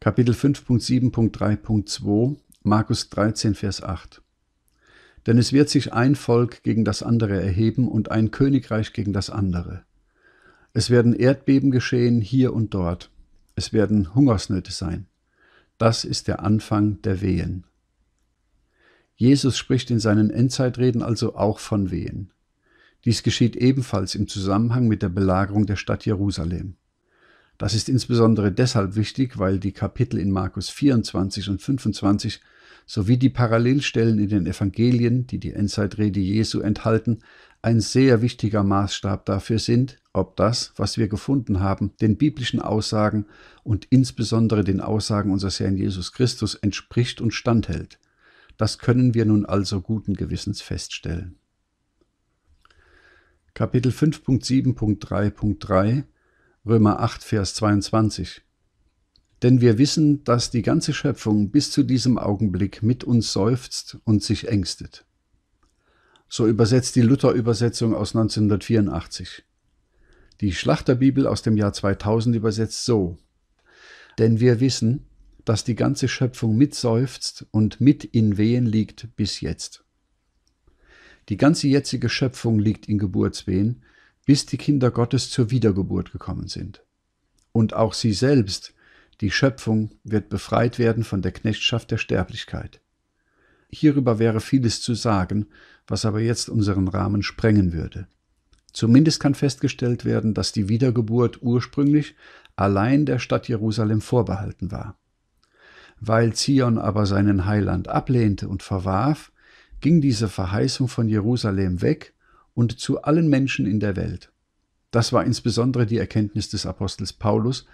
Kapitel 5.7.3.2 Markus 13, Vers 8 Denn es wird sich ein Volk gegen das andere erheben und ein Königreich gegen das andere. Es werden Erdbeben geschehen hier und dort. Es werden Hungersnöte sein. Das ist der Anfang der Wehen. Jesus spricht in seinen Endzeitreden also auch von Wehen. Dies geschieht ebenfalls im Zusammenhang mit der Belagerung der Stadt Jerusalem. Das ist insbesondere deshalb wichtig, weil die Kapitel in Markus 24 und 25 sowie die Parallelstellen in den Evangelien, die die Endzeitrede Jesu enthalten, ein sehr wichtiger Maßstab dafür sind, ob das, was wir gefunden haben, den biblischen Aussagen und insbesondere den Aussagen unseres Herrn Jesus Christus entspricht und standhält. Das können wir nun also guten Gewissens feststellen. Kapitel 5.7.3.3 Römer 8, Vers 22. Denn wir wissen, dass die ganze Schöpfung bis zu diesem Augenblick mit uns seufzt und sich ängstet. So übersetzt die Luther-Übersetzung aus 1984. Die Schlachterbibel aus dem Jahr 2000 übersetzt so. Denn wir wissen, dass die ganze Schöpfung mitseufzt und mit in Wehen liegt bis jetzt. Die ganze jetzige Schöpfung liegt in Geburtswehen, bis die Kinder Gottes zur Wiedergeburt gekommen sind. Und auch sie selbst, die Schöpfung, wird befreit werden von der Knechtschaft der Sterblichkeit. Hierüber wäre vieles zu sagen, was aber jetzt unseren Rahmen sprengen würde. Zumindest kann festgestellt werden, dass die Wiedergeburt ursprünglich allein der Stadt Jerusalem vorbehalten war. Weil Zion aber seinen Heiland ablehnte und verwarf, ging diese Verheißung von Jerusalem weg und zu allen Menschen in der Welt. Das war insbesondere die Erkenntnis des Apostels Paulus,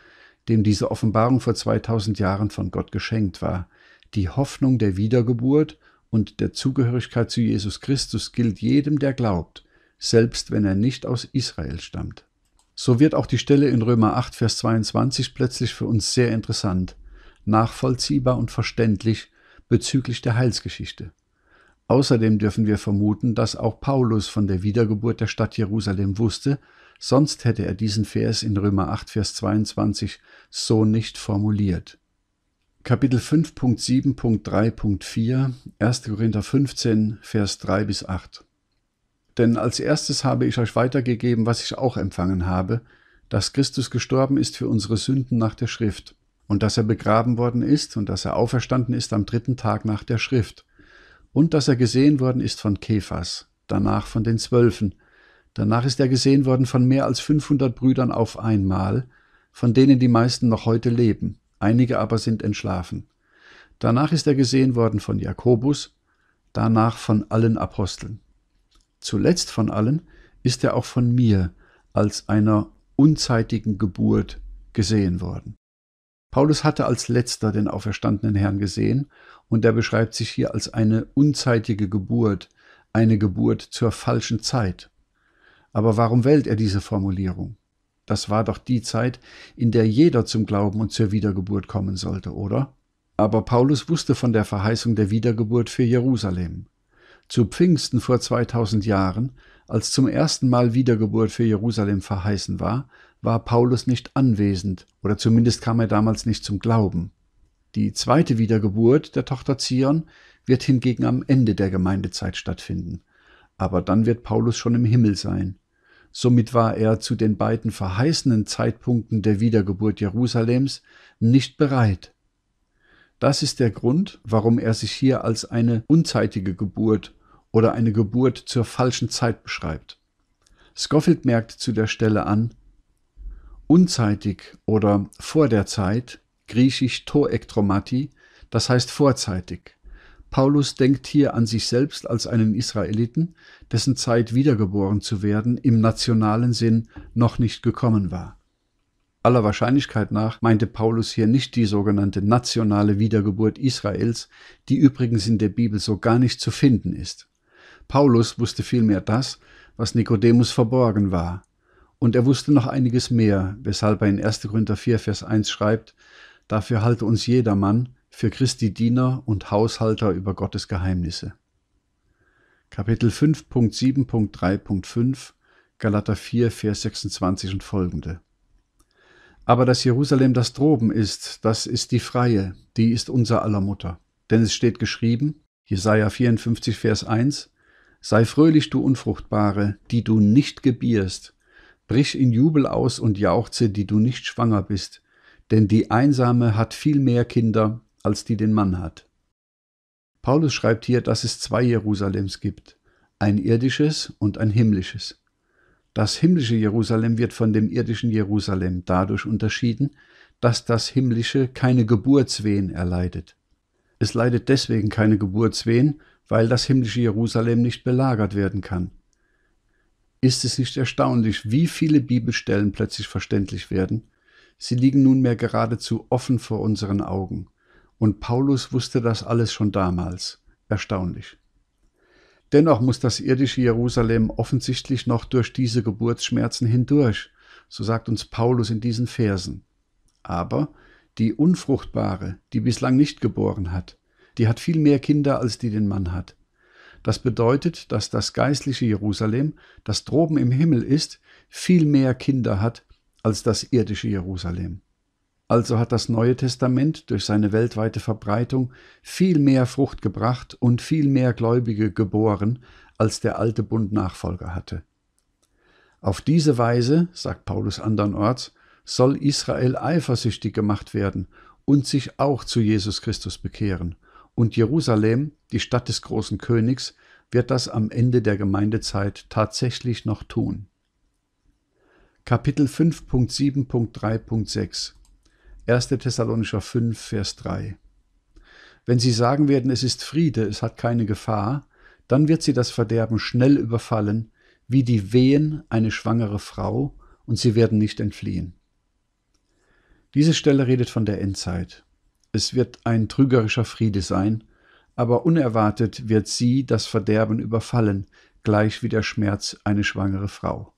dem diese Offenbarung vor 2000 Jahren von Gott geschenkt war. Die Hoffnung der Wiedergeburt und der Zugehörigkeit zu Jesus Christus gilt jedem, der glaubt, selbst wenn er nicht aus Israel stammt. So wird auch die Stelle in Römer 8, Vers 22 plötzlich für uns sehr interessant, nachvollziehbar und verständlich bezüglich der Heilsgeschichte. Außerdem dürfen wir vermuten, dass auch Paulus von der Wiedergeburt der Stadt Jerusalem wusste, sonst hätte er diesen Vers in Römer 8, Vers 22 so nicht formuliert. Kapitel 5.7.3.4 1. Korinther 15, Vers 3 bis 8 Denn als erstes habe ich euch weitergegeben, was ich auch empfangen habe, dass Christus gestorben ist für unsere Sünden nach der Schrift und dass er begraben worden ist und dass er auferstanden ist am dritten Tag nach der Schrift und dass er gesehen worden ist von Kephas, danach von den Zwölfen, danach ist er gesehen worden von mehr als 500 Brüdern auf einmal, von denen die meisten noch heute leben, einige aber sind entschlafen. Danach ist er gesehen worden von Jakobus, danach von allen Aposteln. Zuletzt von allen ist er auch von mir als einer unzeitigen Geburt gesehen worden. Paulus hatte als letzter den auferstandenen Herrn gesehen und er beschreibt sich hier als eine unzeitige Geburt, eine Geburt zur falschen Zeit. Aber warum wählt er diese Formulierung? Das war doch die Zeit, in der jeder zum Glauben und zur Wiedergeburt kommen sollte, oder? Aber Paulus wusste von der Verheißung der Wiedergeburt für Jerusalem. Zu Pfingsten vor 2000 Jahren, als zum ersten Mal Wiedergeburt für Jerusalem verheißen war, war Paulus nicht anwesend, oder zumindest kam er damals nicht zum Glauben. Die zweite Wiedergeburt der Tochter Zion wird hingegen am Ende der Gemeindezeit stattfinden. Aber dann wird Paulus schon im Himmel sein. Somit war er zu den beiden verheißenen Zeitpunkten der Wiedergeburt Jerusalems nicht bereit. Das ist der Grund, warum er sich hier als eine unzeitige Geburt oder eine Geburt zur falschen Zeit beschreibt. Scofield merkt zu der Stelle an, unzeitig oder vor der Zeit griechisch Toektromati, das heißt vorzeitig. Paulus denkt hier an sich selbst als einen Israeliten, dessen Zeit wiedergeboren zu werden im nationalen Sinn noch nicht gekommen war. Aller Wahrscheinlichkeit nach meinte Paulus hier nicht die sogenannte nationale Wiedergeburt Israels, die übrigens in der Bibel so gar nicht zu finden ist. Paulus wusste vielmehr das, was Nikodemus verborgen war. Und er wusste noch einiges mehr, weshalb er in 1. Korinther 4, Vers 1 schreibt, Dafür halte uns jedermann für Christi Diener und Haushalter über Gottes Geheimnisse. Kapitel 5.7.3.5 Galater 4, Vers 26 und folgende. Aber das Jerusalem das droben ist, das ist die Freie, die ist unser aller Mutter. Denn es steht geschrieben, Jesaja 54, Vers 1, Sei fröhlich, du Unfruchtbare, die du nicht gebierst, brich in Jubel aus und jauchze, die du nicht schwanger bist, denn die Einsame hat viel mehr Kinder, als die den Mann hat. Paulus schreibt hier, dass es zwei Jerusalems gibt, ein irdisches und ein himmlisches. Das himmlische Jerusalem wird von dem irdischen Jerusalem dadurch unterschieden, dass das himmlische keine Geburtswehen erleidet. Es leidet deswegen keine Geburtswehen, weil das himmlische Jerusalem nicht belagert werden kann. Ist es nicht erstaunlich, wie viele Bibelstellen plötzlich verständlich werden, Sie liegen nunmehr geradezu offen vor unseren Augen. Und Paulus wusste das alles schon damals. Erstaunlich. Dennoch muss das irdische Jerusalem offensichtlich noch durch diese Geburtsschmerzen hindurch, so sagt uns Paulus in diesen Versen. Aber die Unfruchtbare, die bislang nicht geboren hat, die hat viel mehr Kinder, als die den Mann hat. Das bedeutet, dass das geistliche Jerusalem, das droben im Himmel ist, viel mehr Kinder hat, als das irdische Jerusalem. Also hat das Neue Testament durch seine weltweite Verbreitung viel mehr Frucht gebracht und viel mehr Gläubige geboren, als der alte Bund Nachfolger hatte. Auf diese Weise, sagt Paulus andernorts, soll Israel eifersüchtig gemacht werden und sich auch zu Jesus Christus bekehren. Und Jerusalem, die Stadt des großen Königs, wird das am Ende der Gemeindezeit tatsächlich noch tun. Kapitel 5.7.3.6 1. Thessalonischer 5, Vers 3 Wenn sie sagen werden, es ist Friede, es hat keine Gefahr, dann wird sie das Verderben schnell überfallen, wie die Wehen eine schwangere Frau, und sie werden nicht entfliehen. Diese Stelle redet von der Endzeit. Es wird ein trügerischer Friede sein, aber unerwartet wird sie das Verderben überfallen, gleich wie der Schmerz eine schwangere Frau.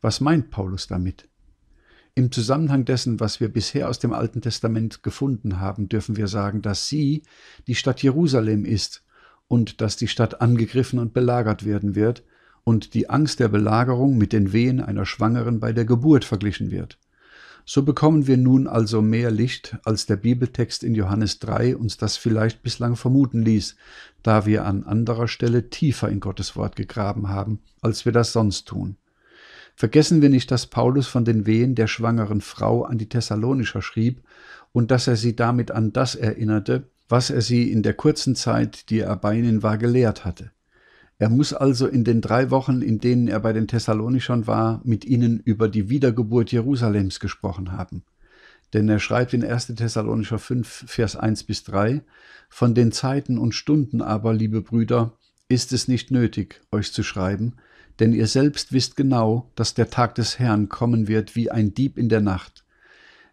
Was meint Paulus damit? Im Zusammenhang dessen, was wir bisher aus dem Alten Testament gefunden haben, dürfen wir sagen, dass sie die Stadt Jerusalem ist und dass die Stadt angegriffen und belagert werden wird und die Angst der Belagerung mit den Wehen einer Schwangeren bei der Geburt verglichen wird. So bekommen wir nun also mehr Licht, als der Bibeltext in Johannes 3 uns das vielleicht bislang vermuten ließ, da wir an anderer Stelle tiefer in Gottes Wort gegraben haben, als wir das sonst tun. Vergessen wir nicht, dass Paulus von den Wehen der schwangeren Frau an die Thessalonischer schrieb und dass er sie damit an das erinnerte, was er sie in der kurzen Zeit, die er bei ihnen war, gelehrt hatte. Er muss also in den drei Wochen, in denen er bei den Thessalonischern war, mit ihnen über die Wiedergeburt Jerusalems gesprochen haben. Denn er schreibt in 1. Thessalonischer 5, Vers 1 bis 3, Von den Zeiten und Stunden aber, liebe Brüder, ist es nicht nötig, euch zu schreiben, denn ihr selbst wisst genau, dass der Tag des Herrn kommen wird wie ein Dieb in der Nacht.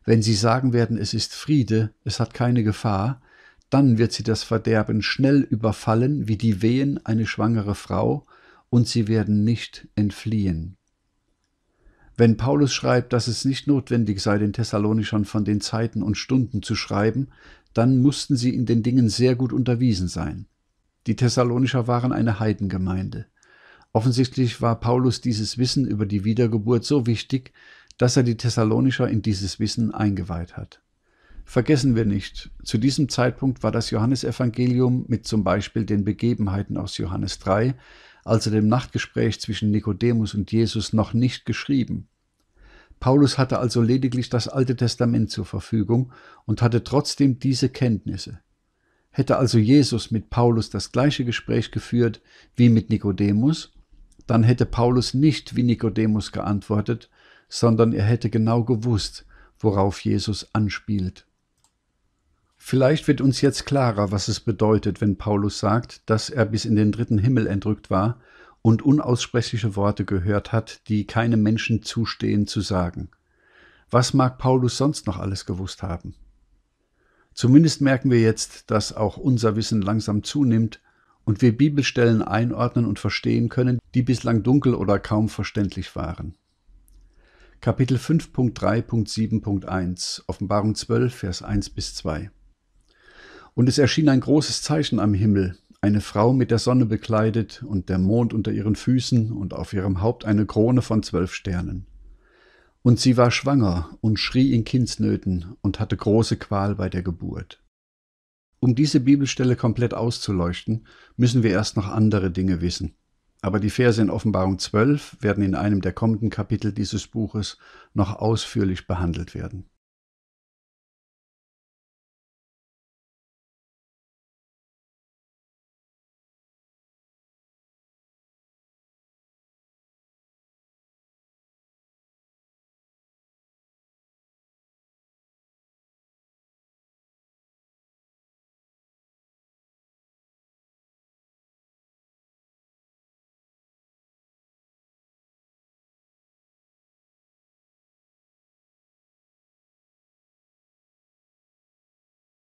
Wenn sie sagen werden, es ist Friede, es hat keine Gefahr, dann wird sie das Verderben schnell überfallen wie die Wehen eine schwangere Frau, und sie werden nicht entfliehen. Wenn Paulus schreibt, dass es nicht notwendig sei, den Thessalonischern von den Zeiten und Stunden zu schreiben, dann mussten sie in den Dingen sehr gut unterwiesen sein. Die Thessalonischer waren eine Heidengemeinde. Offensichtlich war Paulus dieses Wissen über die Wiedergeburt so wichtig, dass er die Thessalonicher in dieses Wissen eingeweiht hat. Vergessen wir nicht, zu diesem Zeitpunkt war das Johannesevangelium mit zum Beispiel den Begebenheiten aus Johannes 3, also dem Nachtgespräch zwischen Nikodemus und Jesus, noch nicht geschrieben. Paulus hatte also lediglich das Alte Testament zur Verfügung und hatte trotzdem diese Kenntnisse. Hätte also Jesus mit Paulus das gleiche Gespräch geführt wie mit Nikodemus, dann hätte Paulus nicht wie Nikodemus geantwortet, sondern er hätte genau gewusst, worauf Jesus anspielt. Vielleicht wird uns jetzt klarer, was es bedeutet, wenn Paulus sagt, dass er bis in den dritten Himmel entrückt war und unaussprechliche Worte gehört hat, die keinem Menschen zustehen zu sagen. Was mag Paulus sonst noch alles gewusst haben? Zumindest merken wir jetzt, dass auch unser Wissen langsam zunimmt und wir Bibelstellen einordnen und verstehen können, die bislang dunkel oder kaum verständlich waren. Kapitel 5.3.7.1 Offenbarung 12, Vers 1 bis 2 Und es erschien ein großes Zeichen am Himmel, eine Frau mit der Sonne bekleidet und der Mond unter ihren Füßen und auf ihrem Haupt eine Krone von zwölf Sternen. Und sie war schwanger und schrie in Kindsnöten und hatte große Qual bei der Geburt. Um diese Bibelstelle komplett auszuleuchten, müssen wir erst noch andere Dinge wissen. Aber die Verse in Offenbarung 12 werden in einem der kommenden Kapitel dieses Buches noch ausführlich behandelt werden.